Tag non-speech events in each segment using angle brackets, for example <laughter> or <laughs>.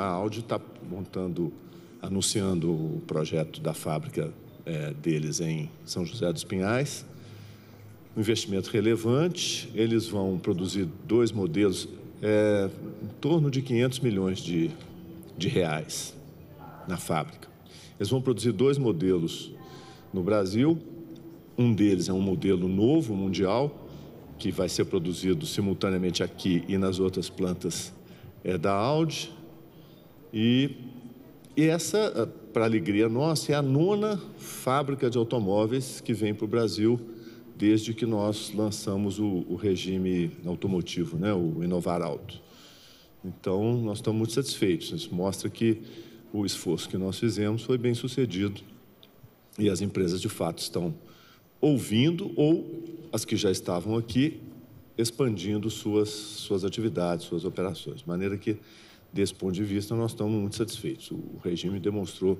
A Audi está montando, anunciando o projeto da fábrica é, deles em São José dos Pinhais. Um investimento relevante. Eles vão produzir dois modelos é, em torno de 500 milhões de, de reais na fábrica. Eles vão produzir dois modelos no Brasil. Um deles é um modelo novo, mundial, que vai ser produzido simultaneamente aqui e nas outras plantas é, da Audi. E, e essa, eh, para alegria nossa, é a nona fábrica de automóveis que vem para o Brasil desde que nós lançamos o, o regime automotivo, né, o Inovar Alto. Então, nós estamos muito satisfeitos. Isso mostra que o esforço que nós fizemos foi bem sucedido e as empresas, de fato, estão ouvindo ou as que já estavam aqui expandindo suas, suas atividades, suas operações. De maneira que Desse ponto de vista, nós estamos muito satisfeitos. O regime demonstrou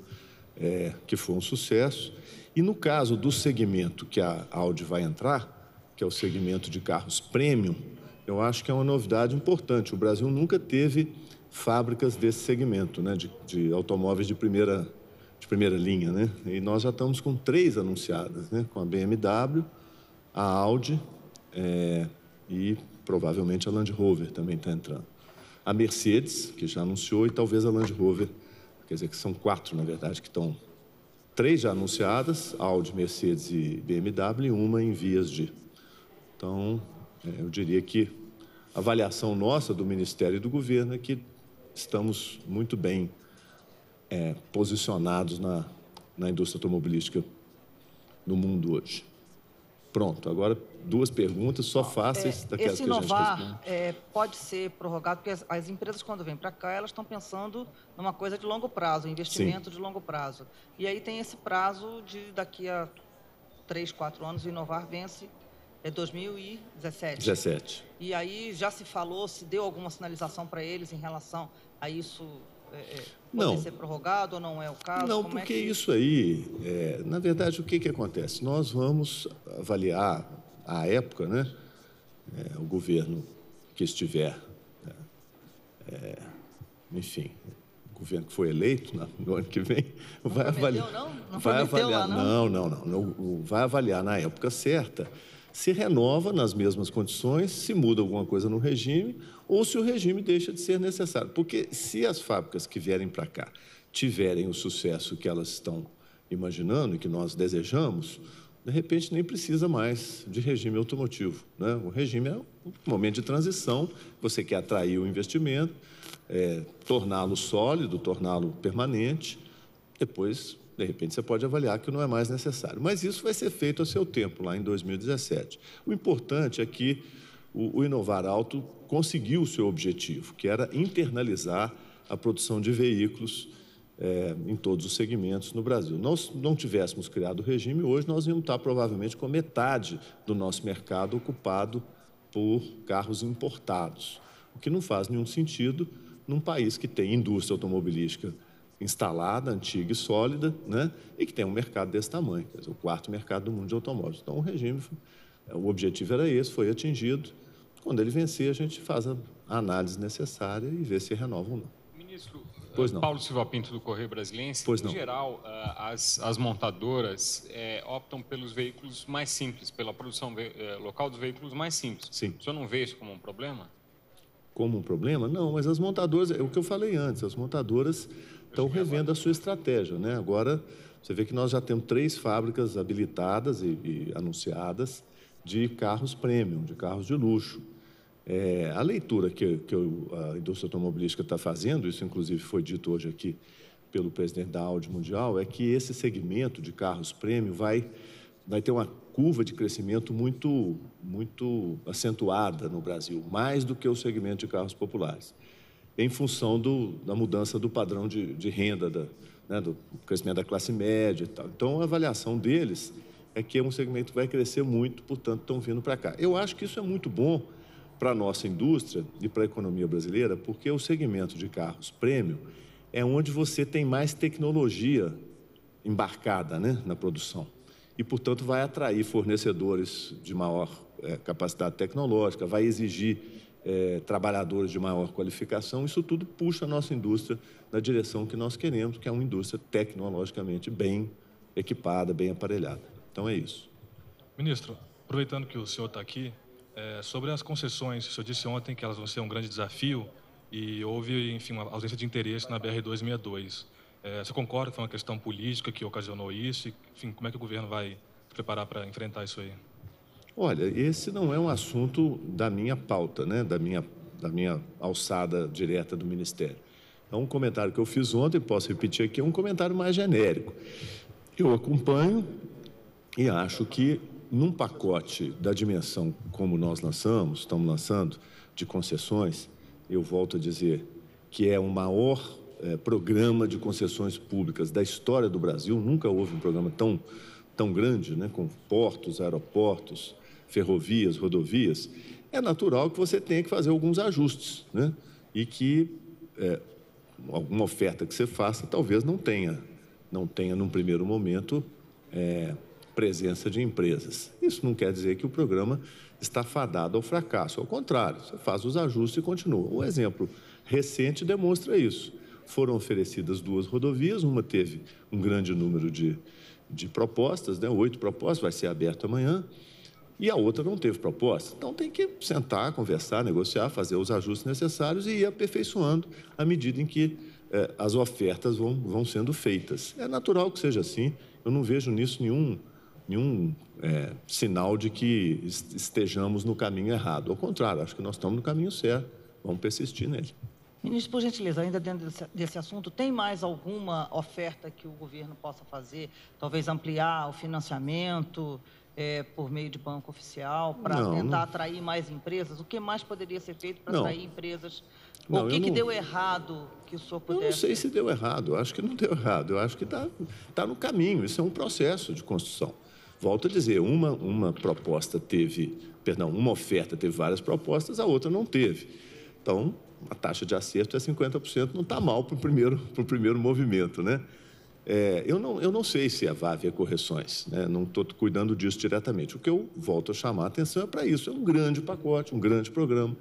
é, que foi um sucesso. E no caso do segmento que a Audi vai entrar, que é o segmento de carros premium, eu acho que é uma novidade importante. O Brasil nunca teve fábricas desse segmento, né, de, de automóveis de primeira, de primeira linha. Né? E nós já estamos com três anunciadas, né, com a BMW, a Audi é, e provavelmente a Land Rover também está entrando a Mercedes, que já anunciou, e talvez a Land Rover, quer dizer que são quatro, na verdade, que estão três já anunciadas, Audi, Mercedes e BMW, e uma em vias de. Então, é, eu diria que a avaliação nossa do Ministério e do governo é que estamos muito bem é, posicionados na, na indústria automobilística no mundo hoje. Pronto, agora duas perguntas, só fáceis é, daquelas esse inovar, que a gente É, pode ser prorrogado, porque as, as empresas, quando vêm para cá, elas estão pensando numa coisa de longo prazo, investimento Sim. de longo prazo. E aí tem esse prazo de daqui a três, quatro anos, o inovar vence é 2017. 17. E aí já se falou, se deu alguma sinalização para eles em relação a isso é, é, não. ser prorrogado ou não é o caso? Não, Como é porque é que... isso aí, é, na verdade, o que, que acontece? Nós vamos avaliar a época, né? É, o governo que estiver, né? enfim, o governo que foi eleito na, né, no ano que vem, vai avaliar. Não? Não vai avaliar, lá, não, não, não, não. Vai avaliar na época certa se renova nas mesmas condições, se muda alguma coisa no regime ou se o regime deixa de ser necessário. Porque se as fábricas que vierem para cá tiverem o sucesso que elas estão imaginando e que nós desejamos, de repente nem precisa mais de regime automotivo. Né? O regime é um momento de transição, você quer atrair o investimento, é, torná-lo sólido, torná-lo permanente, depois de repente você pode avaliar que não é mais necessário. Mas isso vai ser feito a seu tempo, lá em 2017. O importante é que o, o Inovar Alto conseguiu o seu objetivo, que era internalizar a produção de veículos é, em todos os segmentos no Brasil. Nós não tivéssemos criado o regime, hoje nós íamos estar provavelmente com metade do nosso mercado ocupado por carros importados, o que não faz nenhum sentido num país que tem indústria automobilística instalada, antiga e sólida, né? e que tem um mercado desse tamanho, dizer, o quarto mercado do mundo de automóveis. Então, o regime, o objetivo era esse, foi atingido. Quando ele vencer, a gente faz a análise necessária e vê se renova ou não. Ministro, eh, Paulo Silva Pinto do Correio Brasilense, pois em não. geral, eh, as, as montadoras é, optam pelos veículos mais simples, pela produção local dos veículos mais simples. Sim. O senhor não vê isso como um problema? como um problema? Não, mas as montadoras, é o que eu falei antes, as montadoras estão é revendo a sua estratégia. Né? Agora, você vê que nós já temos três fábricas habilitadas e, e anunciadas de carros premium, de carros de luxo. É, a leitura que, que a indústria automobilística está fazendo, isso inclusive foi dito hoje aqui pelo presidente da Audi Mundial, é que esse segmento de carros premium vai vai ter uma curva de crescimento muito, muito acentuada no Brasil, mais do que o segmento de carros populares, em função do, da mudança do padrão de, de renda, da, né, do crescimento da classe média e tal. Então, a avaliação deles é que é um segmento que vai crescer muito, portanto, estão vindo para cá. Eu acho que isso é muito bom para a nossa indústria e para a economia brasileira, porque o segmento de carros prêmio é onde você tem mais tecnologia embarcada né, na produção e, portanto, vai atrair fornecedores de maior é, capacidade tecnológica, vai exigir é, trabalhadores de maior qualificação. Isso tudo puxa a nossa indústria na direção que nós queremos, que é uma indústria tecnologicamente bem equipada, bem aparelhada. Então é isso. Ministro, aproveitando que o senhor está aqui, é, sobre as concessões, o senhor disse ontem que elas vão ser um grande desafio e houve, enfim, uma ausência de interesse na BR-262. É, você concorda que foi uma questão política que ocasionou isso? enfim, como é que o governo vai se preparar para enfrentar isso aí? Olha, esse não é um assunto da minha pauta, né? da, minha, da minha alçada direta do Ministério. É um comentário que eu fiz ontem, posso repetir aqui, é um comentário mais genérico. Eu acompanho e acho que num pacote da dimensão como nós lançamos, estamos lançando, de concessões, eu volto a dizer que é o maior é, programa de concessões públicas da história do Brasil. Nunca houve um programa tão, tão grande, né, com portos, aeroportos, ferrovias, rodovias. É natural que você tenha que fazer alguns ajustes né, e que é, alguma oferta que você faça talvez não tenha, não tenha num primeiro momento é, presença de empresas. Isso não quer dizer que o programa está fadado ao fracasso. Ao contrário, você faz os ajustes e continua. Um exemplo recente demonstra isso foram oferecidas duas rodovias, uma teve um grande número de, de propostas, né? oito propostas, vai ser aberto amanhã, e a outra não teve proposta. Então tem que sentar, conversar, negociar, fazer os ajustes necessários e ir aperfeiçoando à medida em que eh, as ofertas vão, vão sendo feitas. É natural que seja assim, eu não vejo nisso nenhum, nenhum é, sinal de que estejamos no caminho errado. Ao contrário, acho que nós estamos no caminho certo, vamos persistir nele. Ministro, por gentileza, ainda dentro desse, desse, assunto, tem mais alguma oferta que o governo possa fazer? Talvez ampliar o financiamento é, por meio de banco oficial para tentar não. atrair mais empresas? O que mais poderia ser feito para atrair empresas? Não, o que, que não... deu errado que o senhor pudesse... Eu não sei se deu errado, eu acho que não deu errado, eu acho que está tá no caminho, isso é um processo de construção. Volto a dizer, uma, uma proposta teve, perdão, uma oferta teve várias propostas, a outra não teve. Então, a taxa de acerto é 50%, não está mal para o primeiro, pro primeiro movimento, né? É, eu, não, eu não sei se é vai haver é correções, né? não estou cuidando disso diretamente. O que eu volto a chamar a atenção é para isso. É um grande pacote, um grande programa.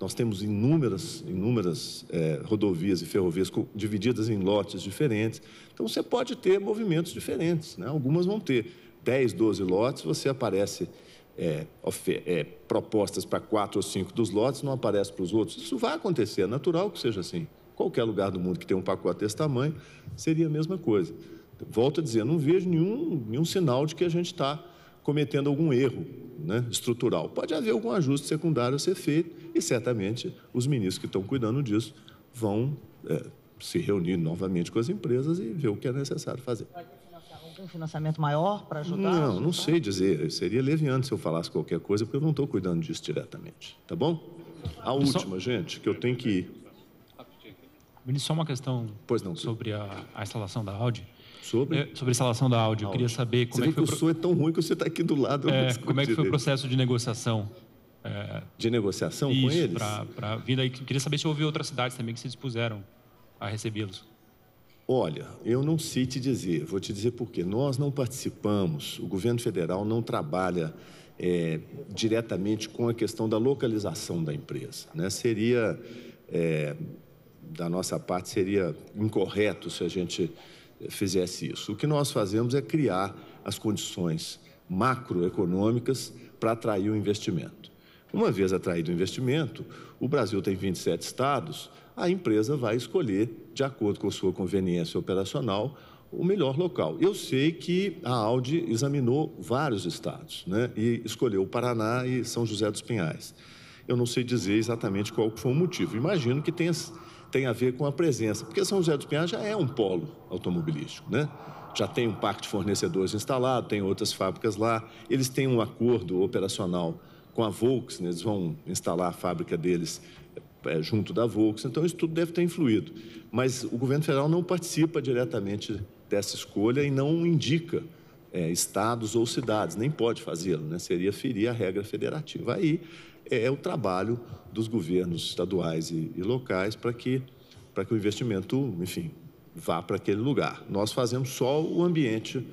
Nós temos inúmeras, inúmeras é, rodovias e ferrovias divididas em lotes diferentes. Então, você pode ter movimentos diferentes. Né? Algumas vão ter 10, 12 lotes, você aparece é, é, propostas para quatro ou cinco dos lotes, não aparece para os outros. Isso vai acontecer, é natural que seja assim. Qualquer lugar do mundo que tem um pacote desse tamanho seria a mesma coisa. Volto a dizer, não vejo nenhum, nenhum sinal de que a gente está cometendo algum erro né, estrutural. Pode haver algum ajuste secundário a ser feito e certamente os ministros que estão cuidando disso vão é, se reunir novamente com as empresas e ver o que é necessário fazer um financiamento maior para ajudar? Não, não sei dizer. Eu seria leviano se eu falasse qualquer coisa, porque eu não estou cuidando disso diretamente. Tá bom? A última, gente, que eu tenho que ir. só uma questão não, sobre a, a, instalação da Audi. Sobre? É, sobre a instalação da Audi. Eu queria saber como você é que, foi... que o som é tão ruim que você está aqui do lado. É, como é que foi dele. o processo de negociação? É, de negociação isso, com eles? Para vir daí. Queria saber se houve outras cidades também que se dispuseram a recebê-los. Olha, eu não sei te dizer, vou te dizer por quê. Nós não participamos, o governo federal não trabalha é, diretamente com a questão da localização da empresa. Né? Seria, é, da nossa parte, seria incorreto se a gente fizesse isso. O que nós fazemos é criar as condições macroeconômicas para atrair o investimento. Uma vez atraído o investimento, o Brasil tem 27 estados, a empresa vai escolher, de acordo com sua conveniência operacional, o melhor local. Eu sei que a Audi examinou vários estados né, e escolheu o Paraná e São José dos Pinhais. Eu não sei dizer exatamente qual foi o motivo. Imagino que tenha, tenha a ver com a presença, porque São José dos Pinhais já é um polo automobilístico, né? Já tem um parque de fornecedores instalado, tem outras fábricas lá, eles têm um acordo operacional com a Volks, né? eles vão instalar a fábrica deles é, é, junto da Volks, então isso tudo deve ter influído. Mas o governo federal não participa diretamente dessa escolha e não indica é, estados ou cidades, nem pode fazê-lo, né? seria ferir a regra federativa. Aí é, é o trabalho dos governos estaduais e, e locais para que, que o investimento, enfim, vá para aquele lugar. Nós fazemos só o ambiente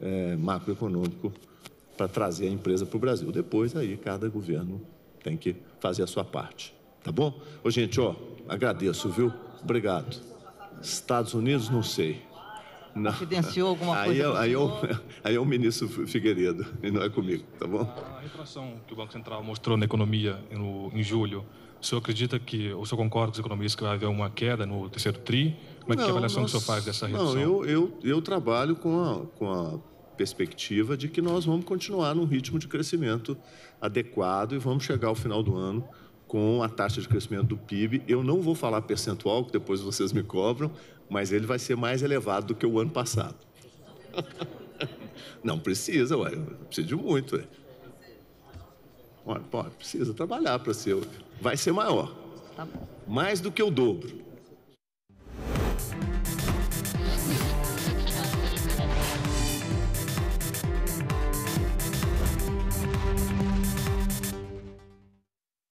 é, macroeconômico para trazer a empresa para o Brasil. Depois, aí, cada governo tem que fazer a sua parte. Tá bom? Ô, gente, ó, agradeço, viu? Obrigado. Estados Unidos, não sei. Não. Confidenciou alguma aí coisa? Eu, aí, eu, <laughs> aí é o ministro Figueiredo, e não é comigo, tá bom? A retração que o Banco Central mostrou na economia no, em julho, o senhor acredita que, ou o senhor concorda com os economistas que vai haver uma queda no terceiro TRI? Como é que não, avaliação nós, que o senhor faz dessa redução? Não, eu, eu, eu trabalho com a, com a perspectiva de que nós vamos continuar num ritmo de crescimento adequado e vamos chegar ao final do ano com a taxa de crescimento do PIB. Eu não vou falar percentual, que depois vocês me cobram, mas ele vai ser mais elevado do que o ano passado. Não precisa, ué, precisa de muito. Ué. Olha, precisa trabalhar para ser. Vai ser maior. Tá mais do que o dobro.